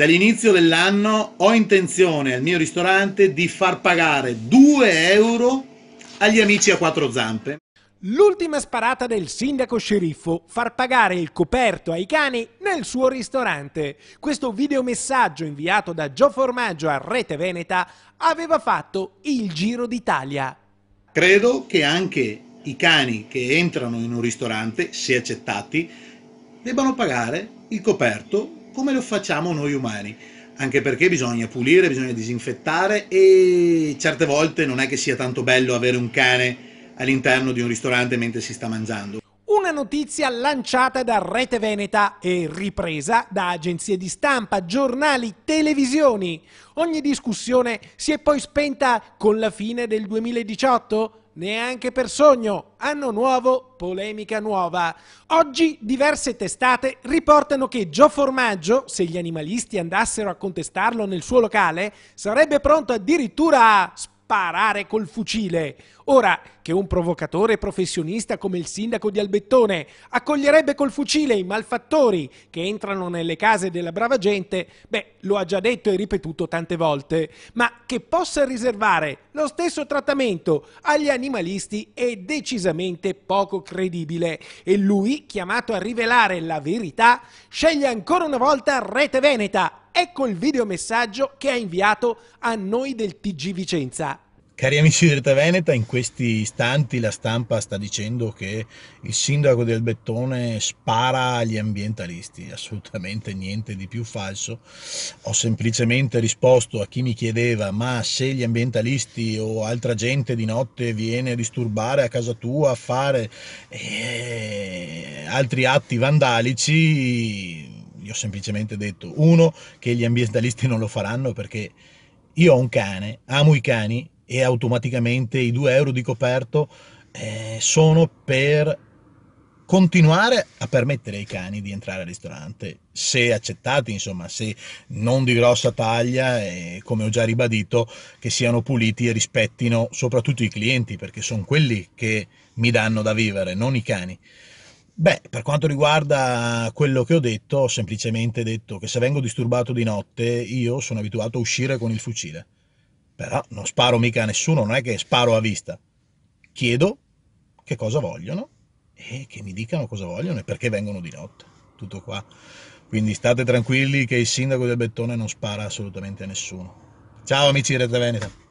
dall'inizio dell'anno ho intenzione al mio ristorante di far pagare 2 euro agli amici a quattro zampe. L'ultima sparata del sindaco sceriffo, far pagare il coperto ai cani nel suo ristorante. Questo videomessaggio inviato da Gio Formaggio a Rete Veneta aveva fatto il giro d'Italia. Credo che anche i cani che entrano in un ristorante, se accettati, debbano pagare il coperto come lo facciamo noi umani. Anche perché bisogna pulire, bisogna disinfettare e certe volte non è che sia tanto bello avere un cane all'interno di un ristorante mentre si sta mangiando. Una notizia lanciata da Rete Veneta e ripresa da agenzie di stampa, giornali, televisioni. Ogni discussione si è poi spenta con la fine del 2018 Neanche per sogno, anno nuovo, polemica nuova. Oggi diverse testate riportano che Gio Formaggio, se gli animalisti andassero a contestarlo nel suo locale, sarebbe pronto addirittura a sparare col fucile. Ora, che un provocatore professionista come il sindaco di Albettone accoglierebbe col fucile i malfattori che entrano nelle case della brava gente, beh, lo ha già detto e ripetuto tante volte, ma che possa riservare lo stesso trattamento agli animalisti è decisamente poco credibile e lui, chiamato a rivelare la verità, sceglie ancora una volta Rete Veneta Ecco il videomessaggio che ha inviato a noi del TG Vicenza. Cari amici di Rete Veneta, in questi istanti la stampa sta dicendo che il sindaco del Bettone spara agli ambientalisti, assolutamente niente di più falso. Ho semplicemente risposto a chi mi chiedeva ma se gli ambientalisti o altra gente di notte viene a disturbare a casa tua, a fare eh, altri atti vandalici, io ho semplicemente detto, uno, che gli ambientalisti non lo faranno perché io ho un cane, amo i cani e automaticamente i 2 euro di coperto eh, sono per continuare a permettere ai cani di entrare al ristorante, se accettati, insomma, se non di grossa taglia e come ho già ribadito, che siano puliti e rispettino soprattutto i clienti, perché sono quelli che mi danno da vivere, non i cani. Beh, per quanto riguarda quello che ho detto, ho semplicemente detto che se vengo disturbato di notte io sono abituato a uscire con il fucile. Però non sparo mica a nessuno, non è che sparo a vista. Chiedo che cosa vogliono e che mi dicano cosa vogliono e perché vengono di notte. Tutto qua. Quindi state tranquilli che il sindaco del Bettone non spara assolutamente a nessuno. Ciao amici di Rete Veneta.